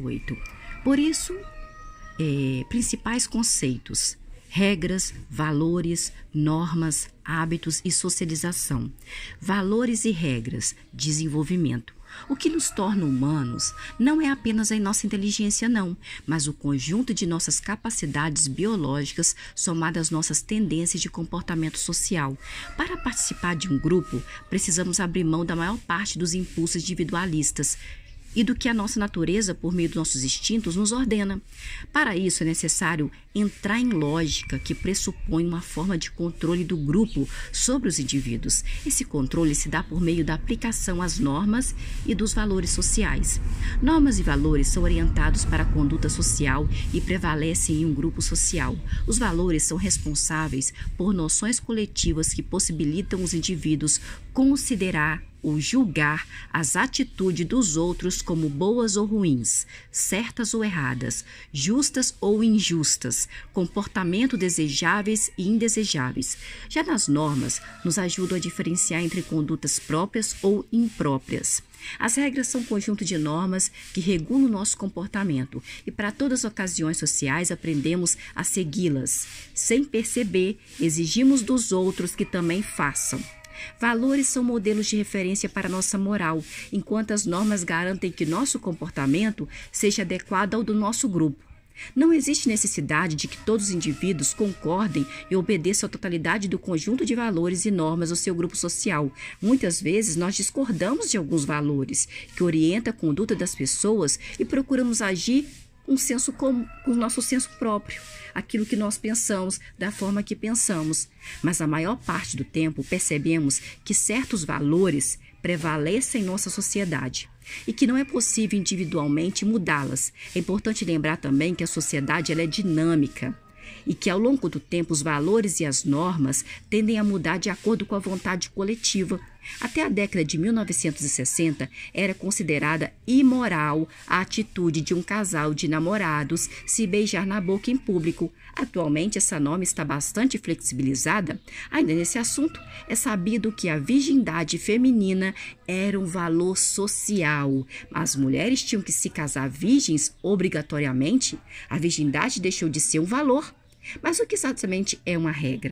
8. Por isso, é, principais conceitos: regras, valores, normas, hábitos e socialização. Valores e regras, desenvolvimento. O que nos torna humanos não é apenas a nossa inteligência, não, mas o conjunto de nossas capacidades biológicas somadas às nossas tendências de comportamento social. Para participar de um grupo, precisamos abrir mão da maior parte dos impulsos individualistas e do que a nossa natureza, por meio dos nossos instintos, nos ordena. Para isso é necessário entrar em lógica que pressupõe uma forma de controle do grupo sobre os indivíduos. Esse controle se dá por meio da aplicação às normas e dos valores sociais. Normas e valores são orientados para a conduta social e prevalecem em um grupo social. Os valores são responsáveis por noções coletivas que possibilitam os indivíduos considerar o julgar as atitudes dos outros como boas ou ruins, certas ou erradas, justas ou injustas, comportamento desejáveis e indesejáveis. Já nas normas, nos ajudam a diferenciar entre condutas próprias ou impróprias. As regras são um conjunto de normas que regulam o nosso comportamento e, para todas as ocasiões sociais, aprendemos a segui-las. Sem perceber, exigimos dos outros que também façam. Valores são modelos de referência para nossa moral, enquanto as normas garantem que nosso comportamento seja adequado ao do nosso grupo. Não existe necessidade de que todos os indivíduos concordem e obedeçam à totalidade do conjunto de valores e normas do seu grupo social. Muitas vezes nós discordamos de alguns valores que orientam a conduta das pessoas e procuramos agir um senso com o nosso senso próprio, aquilo que nós pensamos, da forma que pensamos. Mas a maior parte do tempo percebemos que certos valores prevalecem em nossa sociedade e que não é possível individualmente mudá-las. É importante lembrar também que a sociedade ela é dinâmica e que ao longo do tempo os valores e as normas tendem a mudar de acordo com a vontade coletiva, até a década de 1960, era considerada imoral a atitude de um casal de namorados se beijar na boca em público. Atualmente, essa norma está bastante flexibilizada. Ainda nesse assunto, é sabido que a virgindade feminina era um valor social. As mulheres tinham que se casar virgens obrigatoriamente. A virgindade deixou de ser um valor. Mas o que exatamente é uma regra?